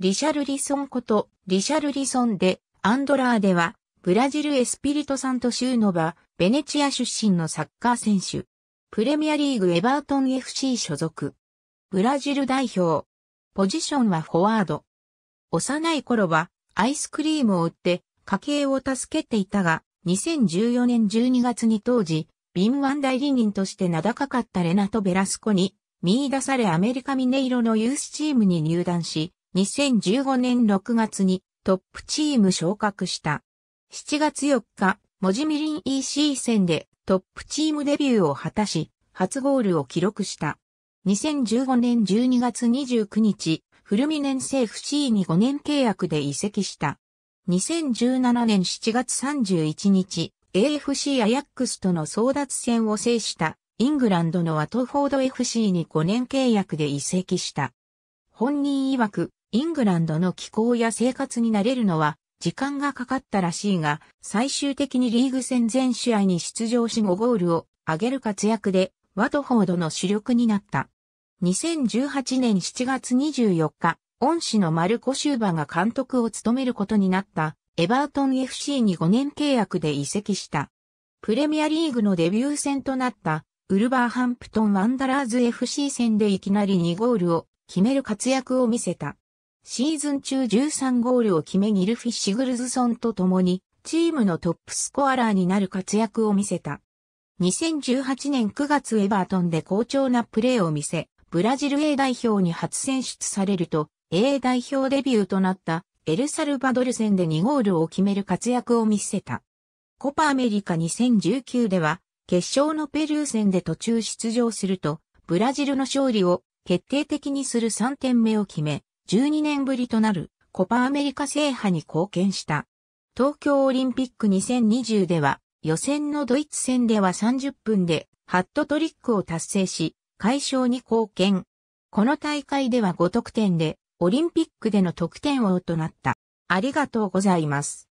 リシャルリソンこと、リシャルリソンで、アンドラーでは、ブラジルエスピリトサントシューノバ、ベネチア出身のサッカー選手。プレミアリーグエバートン FC 所属。ブラジル代表。ポジションはフォワード。幼い頃は、アイスクリームを売って、家計を助けていたが、2014年12月に当時、敏腕代理人として名高かったレナト・ベラスコに、見出されアメリカミネイロのユースチームに入団し、2015年6月にトップチーム昇格した。7月4日、モジミリン EC 戦でトップチームデビューを果たし、初ゴールを記録した。2015年12月29日、フルミネンセ FC に5年契約で移籍した。2017年7月31日、AFC アヤックスとの争奪戦を制したイングランドのワトフォード FC に5年契約で移籍した。本人曰く、イングランドの気候や生活に慣れるのは時間がかかったらしいが、最終的にリーグ戦全試合に出場し5ゴールを挙げる活躍で、ワトフォードの主力になった。2018年7月24日、恩師のマルコ・シューバが監督を務めることになったエバートン FC に5年契約で移籍した。プレミアリーグのデビュー戦となったウルバーハンプトン・ワンダラーズ FC 戦でいきなり2ゴールを決める活躍を見せた。シーズン中13ゴールを決めニルフィ・シグルズソンと共にチームのトップスコアラーになる活躍を見せた。2018年9月エバートンで好調なプレーを見せ、ブラジル A 代表に初選出されると、A 代表デビューとなったエルサルバドル戦で2ゴールを決める活躍を見せた。コパアメリカ2019では、決勝のペルー戦で途中出場すると、ブラジルの勝利を決定的にする3点目を決め、12年ぶりとなるコパアメリカ制覇に貢献した。東京オリンピック2020では、予選のドイツ戦では30分でハットトリックを達成し、解消に貢献。この大会では5得点で、オリンピックでの得点王となった。ありがとうございます。